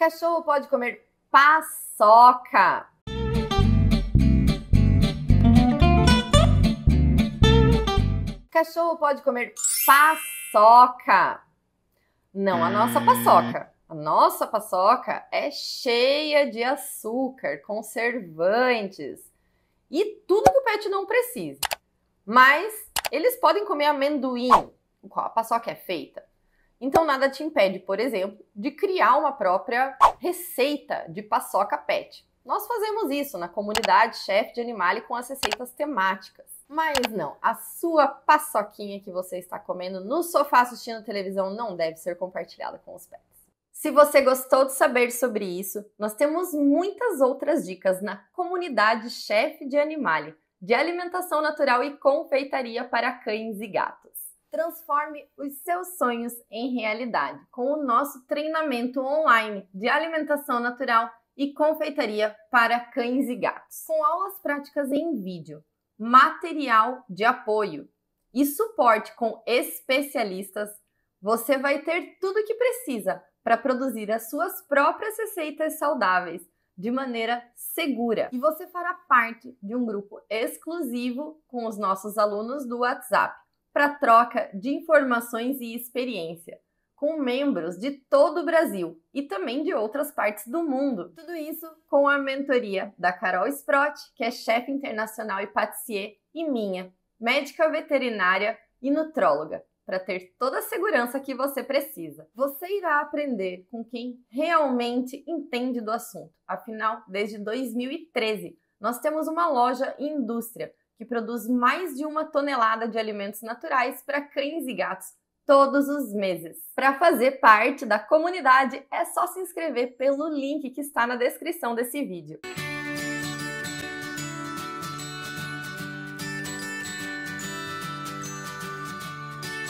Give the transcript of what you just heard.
Cachorro pode comer paçoca. Cachorro pode comer paçoca. Não a nossa hum. paçoca. A nossa paçoca é cheia de açúcar, conservantes e tudo que o pet não precisa. Mas eles podem comer amendoim, com a paçoca é feita. Então nada te impede, por exemplo, de criar uma própria receita de paçoca pet. Nós fazemos isso na comunidade Chef de Animale com as receitas temáticas. Mas não, a sua paçoquinha que você está comendo no sofá assistindo televisão não deve ser compartilhada com os pets. Se você gostou de saber sobre isso, nós temos muitas outras dicas na comunidade Chef de Animale de alimentação natural e confeitaria para cães e gatos. Transforme os seus sonhos em realidade com o nosso treinamento online de alimentação natural e confeitaria para cães e gatos, com aulas práticas em vídeo, material de apoio e suporte com especialistas. Você vai ter tudo o que precisa para produzir as suas próprias receitas saudáveis de maneira segura. E você fará parte de um grupo exclusivo com os nossos alunos do WhatsApp para troca de informações e experiência com membros de todo o Brasil e também de outras partes do mundo. Tudo isso com a mentoria da Carol Sprott, que é chefe internacional e patissier, e minha, médica veterinária e nutróloga, para ter toda a segurança que você precisa. Você irá aprender com quem realmente entende do assunto. Afinal, desde 2013, nós temos uma loja e indústria que produz mais de uma tonelada de alimentos naturais para cães e gatos todos os meses. Para fazer parte da comunidade, é só se inscrever pelo link que está na descrição desse vídeo.